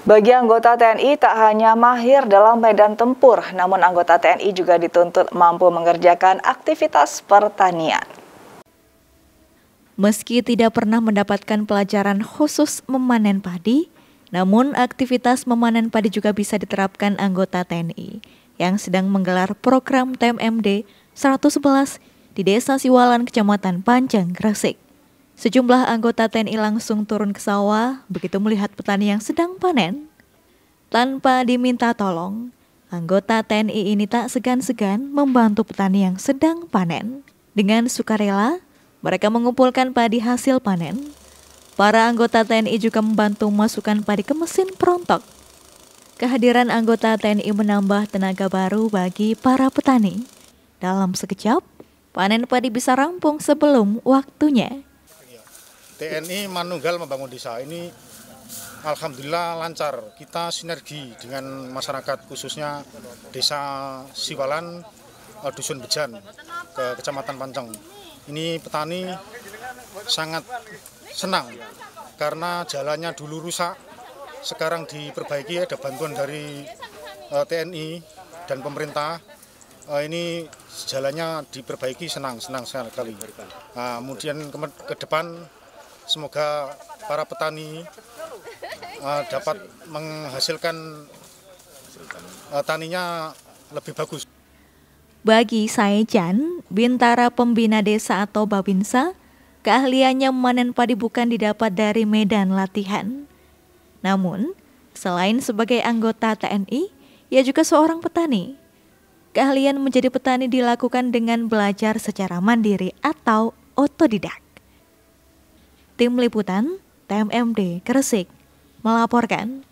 Bagi anggota TNI tak hanya mahir dalam medan tempur, namun anggota TNI juga dituntut mampu mengerjakan aktivitas pertanian. Meski tidak pernah mendapatkan pelajaran khusus memanen padi, namun aktivitas memanen padi juga bisa diterapkan anggota TNI yang sedang menggelar program TMMD 111 di Desa Siwalan, Kecamatan Panjang, Gresik. Sejumlah anggota TNI langsung turun ke sawah begitu melihat petani yang sedang panen. Tanpa diminta tolong, anggota TNI ini tak segan-segan membantu petani yang sedang panen. Dengan sukarela, mereka mengumpulkan padi hasil panen. Para anggota TNI juga membantu memasukkan padi ke mesin perontok. Kehadiran anggota TNI menambah tenaga baru bagi para petani. Dalam sekejap, panen padi bisa rampung sebelum waktunya. TNI Manunggal Membangun Desa ini Alhamdulillah lancar. Kita sinergi dengan masyarakat khususnya Desa Siwalan, eh, Dusun Bejan, ke Kecamatan Panceng. Ini petani sangat senang karena jalannya dulu rusak, sekarang diperbaiki ada bantuan dari eh, TNI dan pemerintah. Eh, ini jalannya diperbaiki senang, senang sekali. Nah, kemudian ke depan Semoga para petani uh, dapat menghasilkan uh, taninya lebih bagus. Bagi Chan, Bintara Pembina Desa atau Babinsa, keahliannya memanen padi bukan didapat dari medan latihan. Namun, selain sebagai anggota TNI, ia juga seorang petani. Keahlian menjadi petani dilakukan dengan belajar secara mandiri atau otodidak. Tim Liputan TMMD Gresik melaporkan.